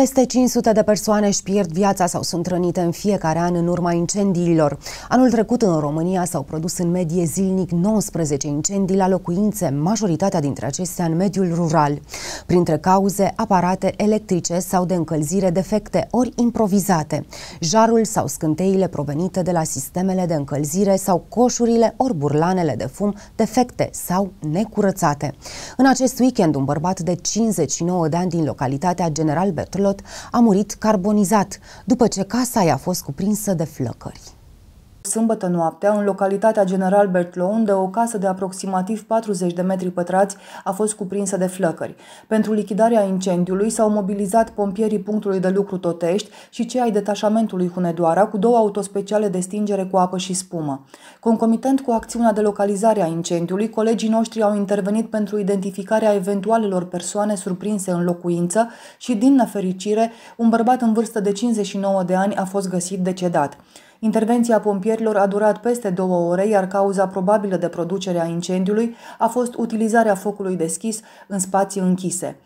Peste 500 de persoane își pierd viața sau sunt rănite în fiecare an în urma incendiilor. Anul trecut în România s-au produs în medie zilnic 19 incendii la locuințe, majoritatea dintre acestea în mediul rural. Printre cauze, aparate electrice sau de încălzire defecte ori improvizate, jarul sau scânteile provenite de la sistemele de încălzire sau coșurile ori burlanele de fum defecte sau necurățate. În acest weekend, un bărbat de 59 de ani din localitatea General Betlou pilot a murit carbonizat după ce casa i-a fost cuprinsă de flăcări. Sâmbătă noaptea, în localitatea General Bertlo, unde o casă de aproximativ 40 de metri pătrați a fost cuprinsă de flăcări. Pentru lichidarea incendiului s-au mobilizat pompierii punctului de lucru Totești și cei ai detașamentului Hunedoara cu două autospeciale de stingere cu apă și spumă. Concomitent cu acțiunea de localizare a incendiului, colegii noștri au intervenit pentru identificarea eventualelor persoane surprinse în locuință și, din nefericire, un bărbat în vârstă de 59 de ani a fost găsit decedat. Intervenția pompierilor a durat peste două ore, iar cauza probabilă de producere a incendiului a fost utilizarea focului deschis în spații închise.